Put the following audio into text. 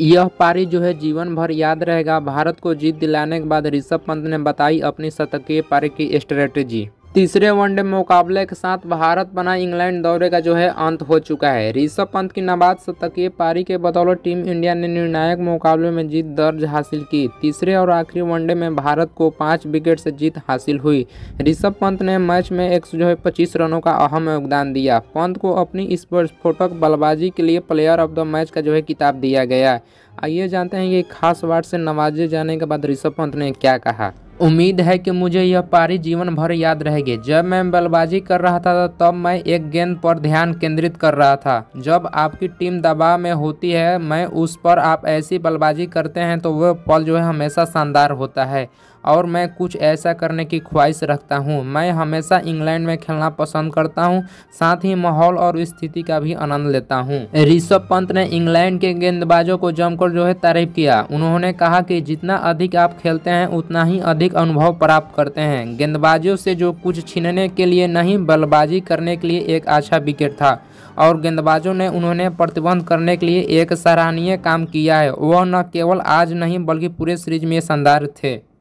यह पारी जो है जीवन भर याद रहेगा भारत को जीत दिलाने के बाद ऋषभ पंत ने बताई अपनी शतकीय पारी की स्ट्रेटेजी तीसरे वनडे मुकाबले के साथ भारत बना इंग्लैंड दौरे का जो है अंत हो चुका है ऋषभ पंत की नाबाद शतकीय पारी के बदौलत टीम इंडिया ने निर्णायक मुकाबले में जीत दर्ज हासिल की तीसरे और आखिरी वनडे में भारत को पाँच विकेट से जीत हासिल हुई ऋषभ पंत ने मैच में एक जो है पच्चीस रनों का अहम योगदान दिया पंत को अपनी इस स्फोटक बल्लेबाजी के लिए प्लेयर ऑफ द मैच का जो है किताब दिया गया आइए जानते हैं कि खास वार्ड से नवाजे जाने के बाद ऋषभ पंत ने क्या कहा उम्मीद है कि मुझे यह पारी जीवन भर याद रहेगी जब मैं बल्लेबाजी कर रहा था तब मैं एक गेंद पर ध्यान केंद्रित कर रहा था जब आपकी टीम दबाव में होती है मैं उस पर आप ऐसी बल्लेबाजी करते हैं तो वह पल जो है हमेशा शानदार होता है और मैं कुछ ऐसा करने की ख्वाहिश रखता हूँ मैं हमेशा इंग्लैंड में खेलना पसंद करता हूँ साथ ही माहौल और स्थिति का भी आनंद लेता हूँ ऋषभ पंत ने इंग्लैंड के गेंदबाजों को जमकर जो है तारीफ किया उन्होंने कहा कि जितना अधिक आप खेलते हैं उतना ही अधिक अधिक अनुभव प्राप्त करते हैं गेंदबाजों से जो कुछ छीनने के लिए नहीं बल्लेबाजी करने के लिए एक अच्छा विकेट था और गेंदबाजों ने उन्होंने प्रतिबंध करने के लिए एक सराहनीय काम किया है वह न केवल आज नहीं बल्कि पूरे सीरीज में शानदार थे